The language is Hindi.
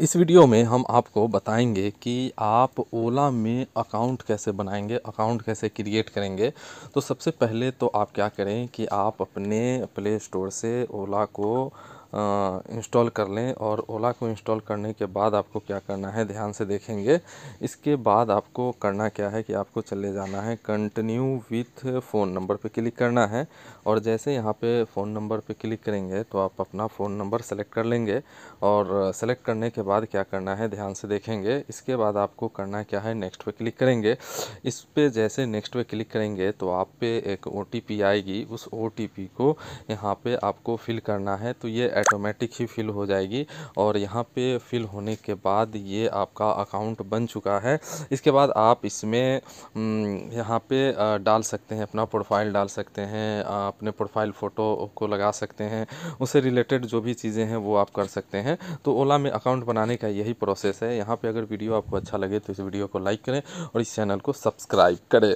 इस वीडियो में हम आपको बताएंगे कि आप ओला में अकाउंट कैसे बनाएंगे अकाउंट कैसे क्रिएट करेंगे तो सबसे पहले तो आप क्या करें कि आप अपने प्ले स्टोर से ओला को इंस्टॉल कर लें और ओला को इंस्टॉल करने के बाद आपको क्या करना है ध्यान से देखेंगे इसके बाद आपको करना क्या है कि आपको चले जाना है कंटिन्यू विथ फ़ोन नंबर पे क्लिक करना है और जैसे यहाँ पे फ़ोन नंबर पे क्लिक करेंगे तो आप अपना फ़ोन नंबर सेलेक्ट कर लेंगे और सेलेक्ट करने के बाद क्या करना है ध्यान से देखेंगे इसके बाद आपको करना क्या है नेक्स्ट पे क्लिक करेंगे इस पर जैसे नेक्स्ट पे क्लिक करेंगे तो आप पे एक ओ आएगी उस ओ को यहाँ पर आपको फिल करना है तो ये ऑटोमेटिक ही फ़िल हो जाएगी और यहाँ पे फ़िल होने के बाद ये आपका अकाउंट बन चुका है इसके बाद आप इसमें हम्म, यहाँ पे डाल सकते हैं अपना प्रोफाइल डाल सकते हैं अपने प्रोफाइल फ़ोटो को लगा सकते हैं उससे रिलेटेड जो भी चीज़ें हैं वो आप कर सकते हैं तो ओला में अकाउंट बनाने का यही प्रोसेस है यहाँ पर अगर वीडियो आपको अच्छा लगे तो इस वीडियो को लाइक करें और इस चैनल को सब्सक्राइब करें